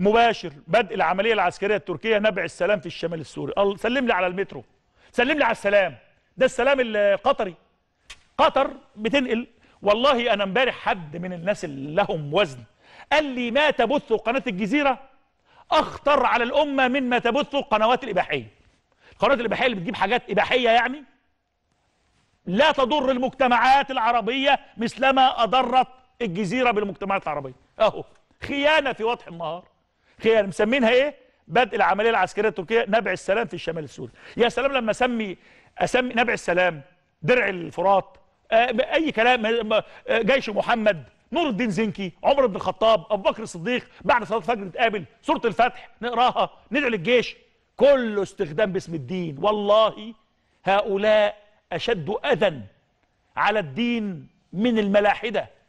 مباشر بدء العمليه العسكريه التركيه نبع السلام في الشمال السوري سلم لي على المترو سلم لي على السلام ده السلام القطري قطر بتنقل والله انا امبارح حد من الناس اللي لهم وزن قال لي ما تبث قناه الجزيره اخطر على الامه مما تبث القنوات الاباحيه القنوات الاباحيه اللي بتجيب حاجات اباحيه يعني لا تضر المجتمعات العربيه مثلما اضرت الجزيره بالمجتمعات العربيه اهو خيانه في وضح النهار خيانه يعني مسمينها ايه بدء العمليه العسكريه التركيه نبع السلام في الشمال السوري يا سلام لما اسمي اسمي نبع السلام درع الفرات آه، اي كلام آه، جيش محمد نور الدين زنكي عمر بن الخطاب ابو بكر الصديق بعد صلاه الفجر نتقابل سوره الفتح نقراها ندعو للجيش كله استخدام باسم الدين والله هؤلاء اشد اذى على الدين من الملاحده